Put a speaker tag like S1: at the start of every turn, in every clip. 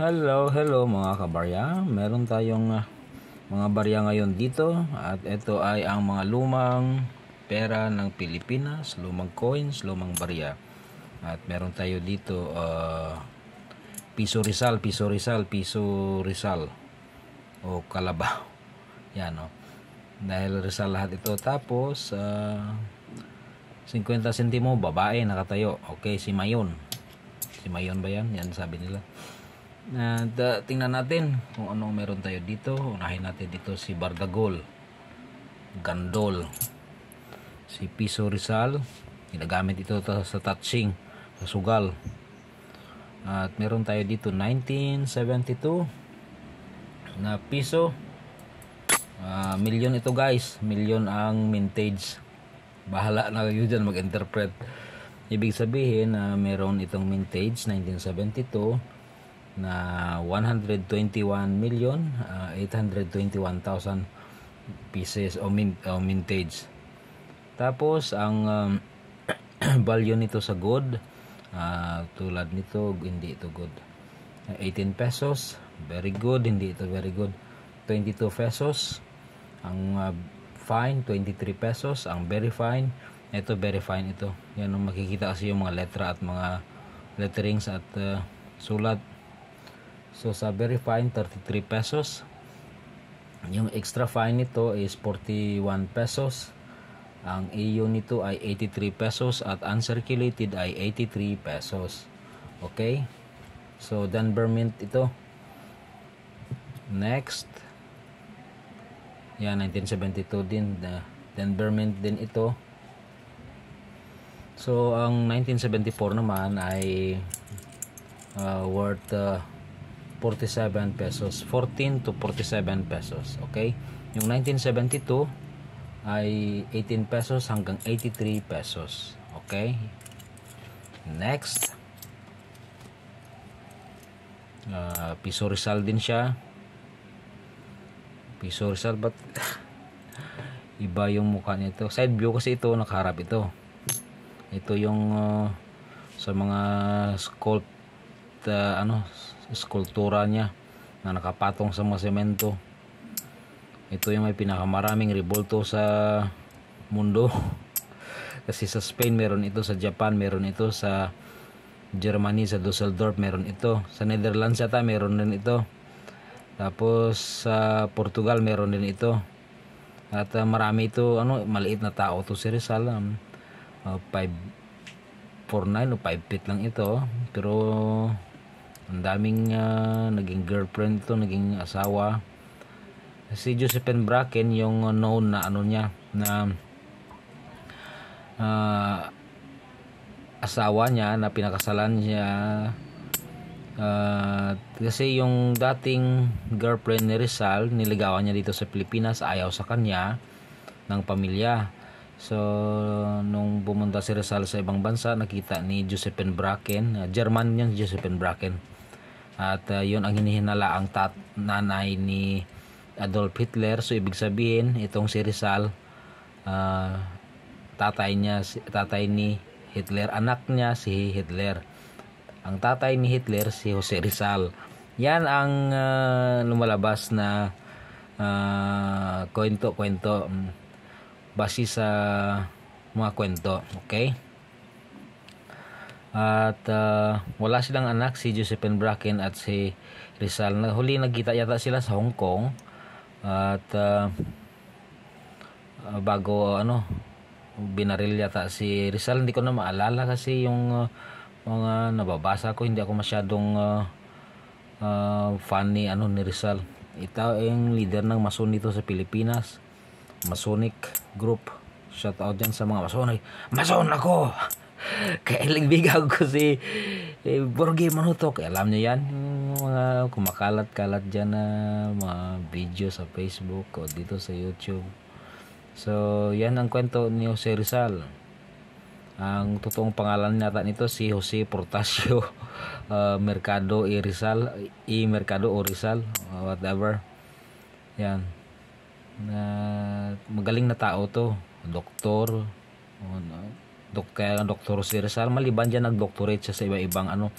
S1: Hello, hello mga kabarya. Meron tayong ah, mga barya ngayon dito at ito ay ang mga lumang pera ng Pilipinas, lumang coins, lumang barya. At meron tayo dito uh, piso Rizal, piso Rizal, piso Rizal o Kalabaw. Yan o. Oh. Dahil Rizal lahat ito. Tapos uh, 50 sentimo babae nakatayo. Okay, si Mayon. Si Mayon ba yan? Yan sabi nila. Uh, tingnan natin kung ano meron tayo dito. Unahin natin dito si Bardagol. Gandol. Si Piso Rizal. Ginagamit ito sa touching. Sa sugal. At meron tayo dito 1972 na piso. Uh, ah, million ito guys. Million ang mintage. Bahala na kayo dyan mag-interpret. Ibig sabihin na uh, meron itong mintage 1972 na 121 million uh, 821,000 pieces o, min, o mintage. Tapos ang um, value nito sa good uh, tulad nito hindi ito good. 18 pesos, very good, hindi ito very good. 22 pesos. Ang uh, fine 23 pesos, ang very fine ito very fine ito. Yan ang makikita kasi yung mga letra at mga letterings at uh, sulat So sa very fine 33 pesos. Yung extra fine nito is 41 pesos. Ang EU nito ay 83 pesos at uncirculated ay 83 pesos. Okay? So Denver Mint ito. Next. Yan 1972 din the Denver Mint din ito. So ang 1974 naman ay uh, worth uh, 47 pesos 14 to 47 pesos okay yung 1972 ay 18 pesos hanggang 83 pesos okay next uh, piso Rizal din siya piso Rizal but iba yung mukha nito side view kasi ito nakaharap ito ito yung uh, sa mga sculpt uh, ano skulptura niya na nakapatong sa mga semento. Ito yung may pinakamaraming rebolto sa mundo. Kasi sa Spain meron ito, sa Japan meron ito, sa Germany, sa Dusseldorf meron ito, sa Netherlands yata meron din ito. Tapos sa Portugal meron din ito. At uh, marami ito, ano, maliit na tao to si Rizal. 5 um, uh, ah, 549 o 5 feet lang ito. Oh. Pero ang daming uh, naging girlfriend to naging asawa si Josephine Bracken yung known na ano niya na uh, asawa niya na pinakasalan niya uh, kasi yung dating girlfriend ni Rizal niligawan niya dito sa Pilipinas ayaw sa kanya ng pamilya so nung bumunta si Rizal sa ibang bansa nakita ni Josephine Bracken uh, German yan Josephine Bracken at uh, yun ang hinihinala ang tat nanay ni Adolf Hitler. So ibig sabihin itong si Rizal uh, tatay niya tatay ni Hitler anak niya si Hitler. Ang tatay ni Hitler si Jose Rizal. Yan ang uh, lumalabas na uh, kwento-kwento uh, kwento, kwento, base sa mga kwento. Okay? At uh, wala silang anak si Josephine Bracken at si Rizal. Na, huli nagkita yata sila sa Hong Kong. At uh, bago ano binaril yata si Rizal hindi ko na maalala kasi yung uh, mga nababasa ko hindi ako masyadong uh, uh, fan ano ni Rizal. Ito yung leader ng Mason dito sa Pilipinas. Masonic Group. Shout out dyan sa mga Mason. Mason ako! Kaya ligbigan ko si eh, Borgi Manutok. Alam niyo yan? mga kumakalat-kalat dyan na mga video sa Facebook o dito sa YouTube. So, yan ang kwento ni Jose Rizal. Ang totoong pangalan nata nito si Jose Portasio uh, Mercado E. Rizal. I Mercado o Rizal. Whatever. Yan. Na, ah, magaling na tao to. Doktor. Ano, dok, kaya ang doktor si Rizal maliban dyan nagdoctorate siya sa iba-ibang ano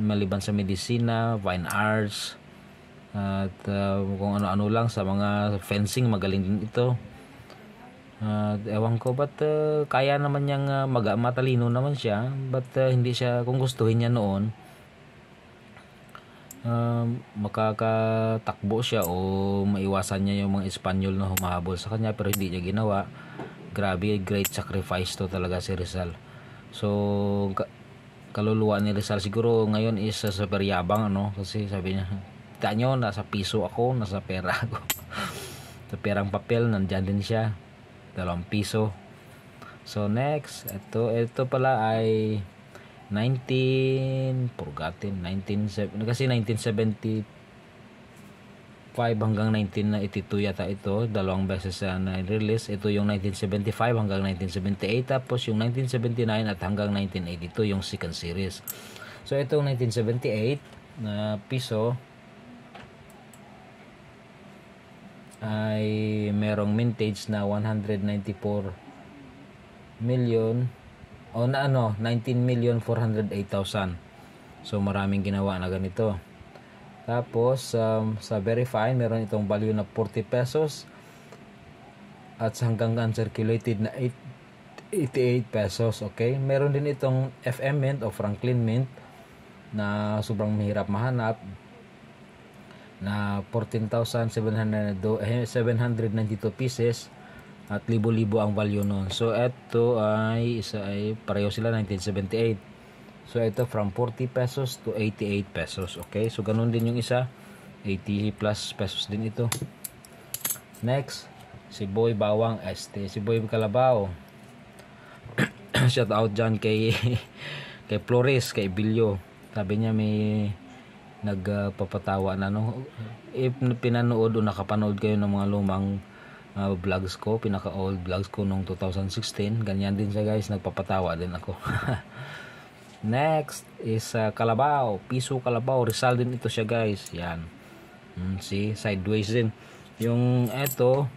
S1: maliban sa medisina, fine arts at uh, kung ano-ano lang sa mga fencing magaling din ito uh, ewan ko but uh, kaya naman niyang uh, mag- matalino naman siya but uh, hindi siya kung gustuhin niya noon uh, makakatakbo siya o maiwasan niya yung mga Espanyol na humahabol sa kanya pero hindi niya ginawa grabe great sacrifice to talaga si Rizal so kaluluwa ni Rizal siguro ngayon is uh, sa peryabang ano kasi sabi niya kita nyo nasa piso ako nasa pera ako sa perang papel nandyan din siya dalawang piso so next ito ito pala ay 19 forgotten 19 kasi 1970 5 hanggang 1982 yata ito. Dalawang beses uh, na-release. Ito yung 1975 hanggang 1978. Tapos yung 1979 at hanggang 1982 yung second series. So itong 1978 na uh, piso ay merong mintage na 194 million o na ano 19 million 408,000. So maraming ginawa na ganito. Tapos um, sa verify, meron itong value na 40 pesos at hanggang uncirculated na 8, 88 pesos. Okay? Meron din itong FM Mint o Franklin Mint na sobrang mahirap mahanap na 14,792 pieces at libo-libo ang value noon. So, ito ay isa ay pareho sila 1978. So ito from 40 pesos to 88 pesos. Okay? So ganun din yung isa. 80 plus pesos din ito. Next, si Boy Bawang ST. Si Boy Kalabaw. Shout out dyan kay kay Flores, kay Bilyo. Sabi niya may nagpapatawa uh, na no. If pinanood o nakapanood kayo ng mga lumang uh, vlogs ko, pinaka old vlogs ko nung 2016, ganyan din siya guys, nagpapatawa din ako. Next is uh, Kalabaw. Piso Kalabaw. Rizal din ito siya guys. Yan. Mm, see? Sideways din. Yung ito,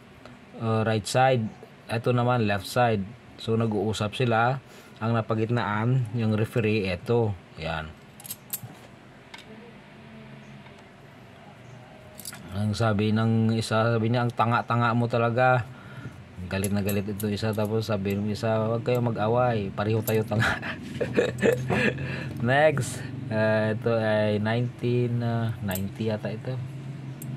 S1: uh, right side. Ito naman, left side. So, nag-uusap sila. Ang napagitnaan, yung referee, ito. Yan. Ang sabi ng isa, sabi niya, ang tanga-tanga mo talaga galit na galit ito isa tapos sabi ng isa wag kayo mag-away pareho tayo tanga next uh, ito ay 1990 90 ah, yata ito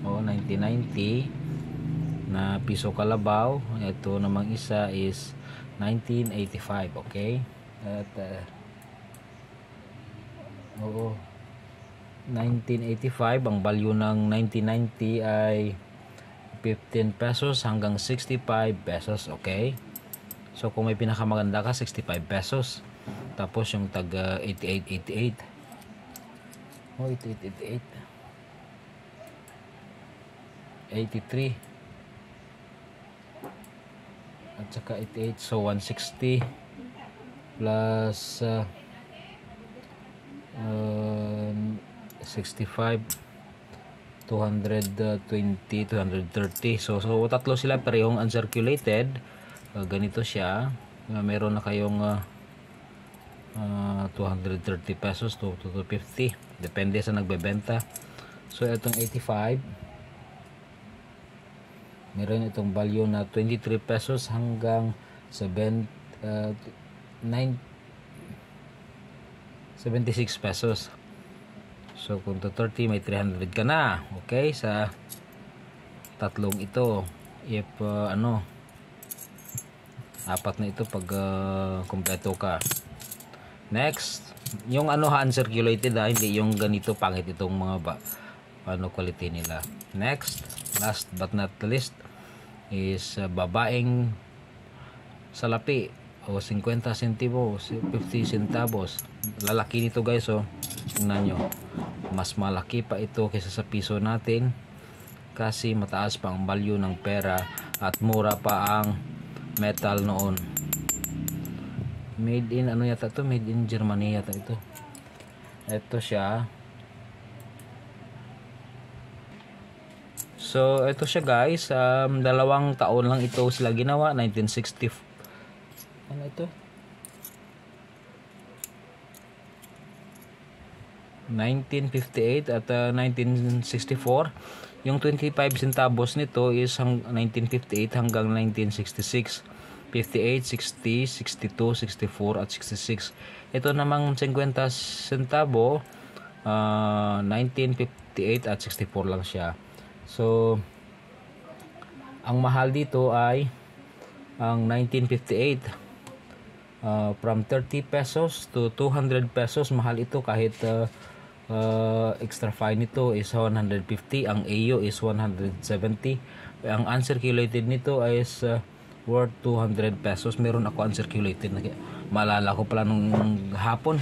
S1: o 1990 na piso kalabaw ito namang isa is 1985 okay at uh, oo 1985 ang value ng 1990 ay 15 pesos hanggang 65 pesos, okay? So kung may pinakamaganda ka, 65 pesos. Tapos yung tag uh, 8888. Oh, 83. At saka 88, so 160 plus uh, uh, um, 65 220, 230. So, so tatlo sila parehong uncirculated. Uh, ganito siya. Uh, meron na kayong uh, uh, 230 pesos to, to 250. Depende sa nagbebenta. So, itong 85. Meron itong value na 23 pesos hanggang 7, uh, 9, 76 pesos. So kung to 30 may 300 ka na. Okay sa tatlong ito if uh, ano apat na ito pag uh, kumpleto ka. Next, yung ano ha uncirculated ha, ah, hindi yung ganito pangit itong mga ba, ano quality nila. Next, last but not least is uh, babaeng salapi o 50 centavos 50 centavos lalaki nito guys oh tingnan nyo mas malaki pa ito kaysa sa piso natin kasi mataas pa ang value ng pera at mura pa ang metal noon made in ano yata to made in Germany yata ito ito siya so ito siya guys um, dalawang taon lang ito sila ginawa 1960 ano ito 1958 at uh, 1964. Yung 25 centavos nito is hang 1958 hanggang 1966. 58, 60, 62, 64 at 66. Ito namang 50 centavo uh, 1958 at 64 lang siya. So ang mahal dito ay ang 1958 uh, from 30 pesos to 200 pesos mahal ito kahit uh, uh, extra fine nito is 150 ang AU is 170 ang uncirculated nito is uh, worth 200 pesos meron ako uncirculated malala ko pala nung hapon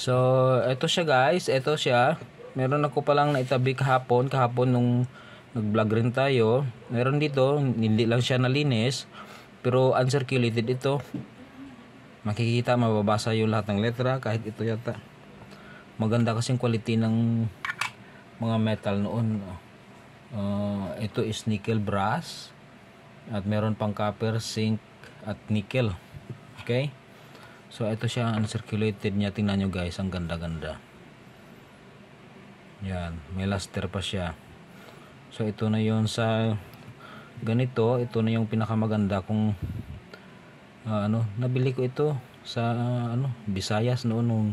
S1: So, eto siya guys. Eto siya. Meron ako palang naitabi kahapon. Kahapon nung nag-vlog rin tayo. Meron dito. Hindi lang siya nalinis. Pero uncirculated ito. Makikita, mababasa yung lahat ng letra. Kahit ito yata. Maganda kasing quality ng mga metal noon. Uh, ito is nickel brass. At meron pang copper, zinc, at nickel. Okay? So ito siya ang circulated niya. Tingnan nyo guys, ang ganda-ganda. Yan, may luster pa siya. So ito na yon sa ganito, ito na yung pinakamaganda kung uh, ano, nabili ko ito sa uh, ano, Visayas noon nung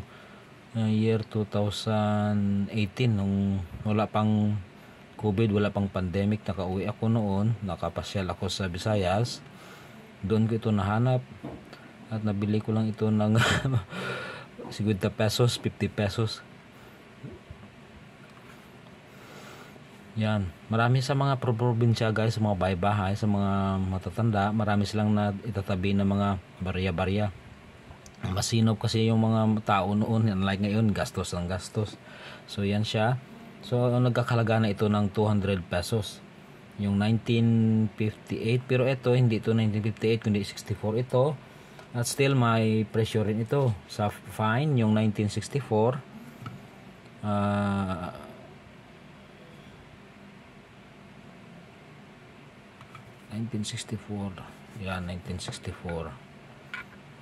S1: uh, year 2018 nung wala pang COVID, wala pang pandemic, nakauwi ako noon, nakapasyal ako sa Visayas. Doon ko ito nahanap at nabili ko lang ito ng siguro pesos 50 pesos yan marami sa mga probinsya guys sa mga baybahay sa mga matatanda marami silang na itatabi ng mga barya barya masinop kasi yung mga tao noon unlike ngayon gastos ng gastos so yan siya so nagkakalaga na ito ng 200 pesos yung 1958 pero ito hindi ito 1958 kundi 64 ito at still may pressure rin ito sa fine yung 1964. Uh, 1964 sixty four yan nineteen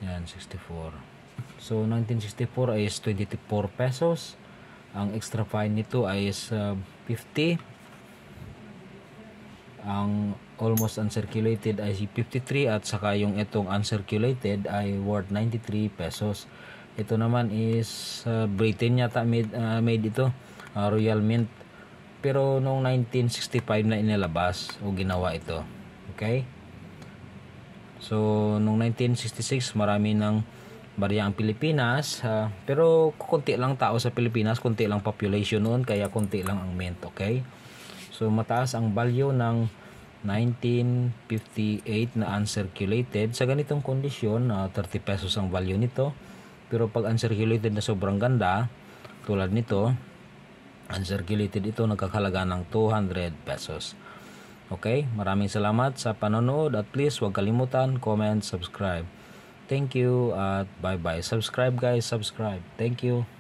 S1: yan sixty so 1964 is twenty pesos ang extra fine nito is uh, ah, 50 ang almost uncirculated ay 53 at saka yung itong uncirculated ay worth 93 pesos. Ito naman is uh, Britain yata made, uh, made ito, uh, Royal Mint. Pero noong 1965 na inilabas o ginawa ito. Okay? So, noong 1966 marami ng barya ang Pilipinas. Uh, pero konti lang tao sa Pilipinas, konti lang population noon kaya konti lang ang mint. Okay? So, mataas ang value ng 1958 na uncirculated. Sa ganitong kondisyon, uh, ah, 30 pesos ang value nito. Pero pag uncirculated na sobrang ganda, tulad nito, uncirculated ito nagkakalaga ng 200 pesos. Okay, maraming salamat sa panonood at please huwag kalimutan comment, subscribe. Thank you at bye-bye. Subscribe guys, subscribe. Thank you.